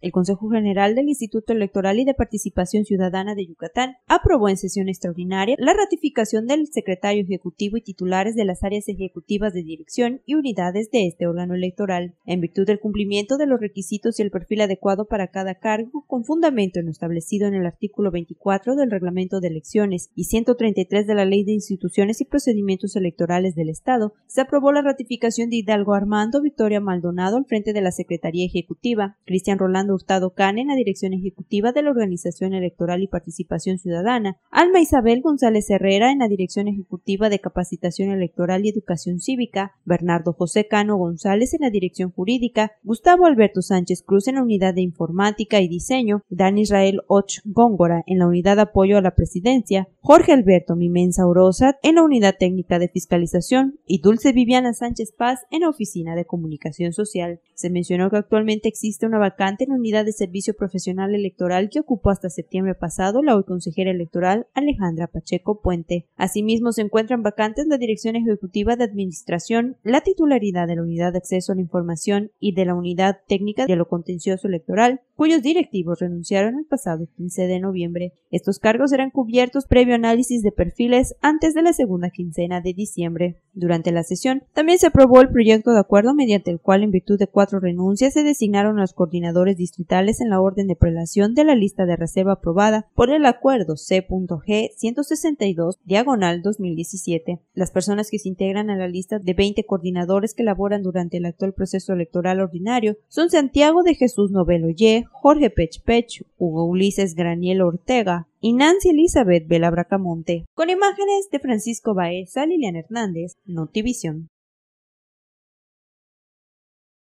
El Consejo General del Instituto Electoral y de Participación Ciudadana de Yucatán aprobó en sesión extraordinaria la ratificación del secretario ejecutivo y titulares de las áreas ejecutivas de dirección y unidades de este órgano electoral, en virtud del cumplimiento de los requisitos y el perfil adecuado para cada cargo, con fundamento en lo establecido en el artículo 24 del Reglamento de Elecciones y 133 de la Ley de Instituciones y Procedimientos Electorales del Estado, se aprobó la ratificación de Hidalgo Armando Victoria Maldonado al frente de la Secretaría Ejecutiva, Cristian Rolando Hurtado Cane en la dirección ejecutiva de la Organización Electoral y Participación Ciudadana, Alma Isabel González Herrera en la dirección ejecutiva de Capacitación Electoral y Educación Cívica, Bernardo José Cano González en la dirección jurídica, Gustavo Alberto Sánchez Cruz en la unidad de informática y diseño, Dan Israel Och Góngora en la unidad de apoyo a la presidencia, Jorge Alberto Mimensa Orosa en la unidad técnica de fiscalización y Dulce Viviana Sánchez Paz en la oficina de comunicación social. Se mencionó que actualmente existe una vacante en unidad de servicio profesional electoral que ocupó hasta septiembre pasado la hoy consejera electoral Alejandra Pacheco Puente. Asimismo, se encuentran vacantes la Dirección Ejecutiva de Administración, la titularidad de la Unidad de Acceso a la Información y de la Unidad Técnica de lo Contencioso Electoral, cuyos directivos renunciaron el pasado 15 de noviembre. Estos cargos serán cubiertos previo análisis de perfiles antes de la segunda quincena de diciembre. Durante la sesión, también se aprobó el proyecto de acuerdo mediante el cual, en virtud de cuatro renuncias, se designaron los coordinadores distritales en la orden de prelación de la lista de reserva aprobada por el acuerdo C.G. 162, diagonal 2017. Las personas que se integran a la lista de 20 coordinadores que laboran durante el actual proceso electoral ordinario son Santiago de Jesús Novelo Ye, Jorge Pech Pech, Hugo Ulises Graniel Ortega, y Nancy Elizabeth Vela Bracamonte, con imágenes de Francisco Baeza, Lilian Hernández, Notivision.